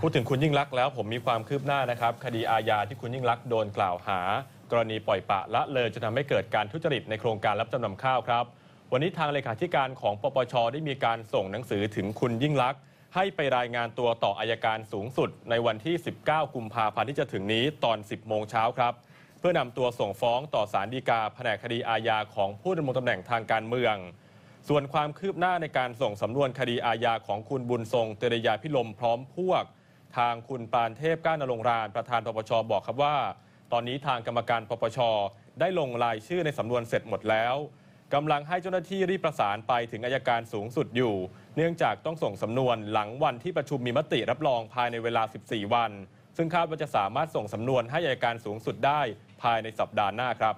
พูดถึงคุณยิ่งรักษณ์แล้วผมมีความคืบหน้านะครับ คดีอาญาที่คุณยิ่งรักษณ์โดนกล่าวหา กรณีปล่อยปะละเลยจนทำให้เกิดการทุจริตในโครงการรับจำนำข้าวครับวันนี้ทางเลขาธิการของปปชได้มีการส่งหนังสือถึงคุณยิ่งรักษณ์ ให้ไปรายงานตัวต่ออายการสูงสุด ในวันที่ 19 กุมภาพันธ์ที่จะถึงนี้ตอน 10 โมงเช้าครับเพื่อนำตัวส่งฟ้องต่อศาลฎีกา แผนกคดีอาญาของผู้ดำรงตำแหน่งทางการเมืองส่วนความคืบหน้าในการส่งสำนวนคดีอาญาของคุณบุญทรงเตรยาพิลมพร้อมพวก ทางคุณปานเทพก้านรงรานประธานปปชบอกครับว่า ตอนนี้ทางกรรมการปปชได้ลงรายชื่อในสำนวนเสร็จหมดแล้วกำลังให้เจ้าหน้าที่รีบประสานไปถึงอายการสูงสุดอยู่ เนื่องจากต้องส่งสำนวนหลังวันที่ประชุมมีมติรับรองภายในเวลา 14 วัน ซึ่งคาดว่าจะสามารถส่งสำนวนให้อายการสูงสุดได้ภายในสัปดาห์หน้าครับ